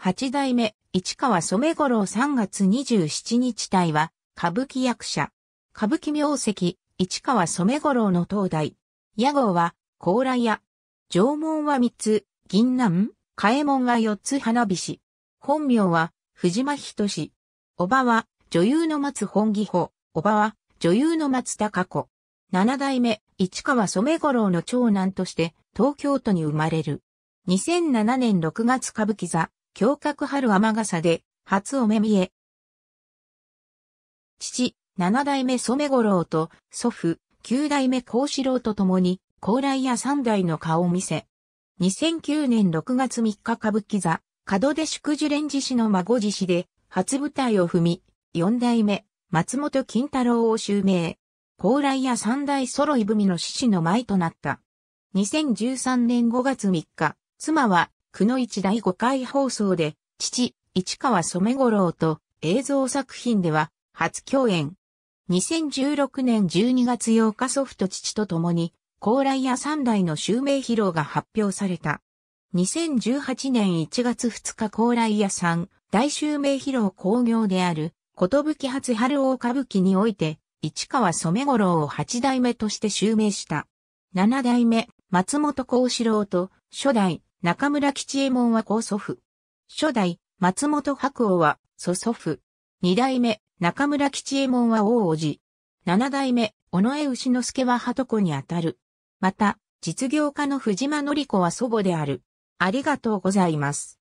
八代目、市川染五郎三月二十七日隊は、歌舞伎役者。歌舞伎名跡、市川染五郎の東大。屋号は、甲羅屋。縄文は三つ、銀南、替門は四つ花菱。本名は、藤間仁。おばは、女優の松本義保。おばは、女優の松高子。七代目、市川染五郎の長男として、東京都に生まれる。2007年六月歌舞伎座、胸郭春雨傘で、初お目見え。父、七代目染五郎と、祖父、九代目幸四郎と共に、高麗屋三代の顔を見せ。2009年6月3日歌舞伎座、門出祝樹連寺師の孫寺子で、初舞台を踏み、四代目、松本金太郎を襲名。高麗屋三代揃い踏みの獅子の舞となった。2013年5月3日、妻はくの一第5回放送で、父、市川染五郎と映像作品では初共演。2016年12月8日祖父と父と共に、高麗屋三代の襲名披露が発表された。2018年1月2日高麗屋三大襲名披露興行である、ことぶき初春大歌舞伎において、市川染五郎を八代目として襲名した。七代目、松本幸四郎と、初代、中村吉右衛門は高祖父。初代、松本白鸚は、祖祖父。二代目、中村吉右衛門は大叔父。七代目、尾上牛之助は鳩子にあたる。また、実業家の藤間紀子は祖母である。ありがとうございます。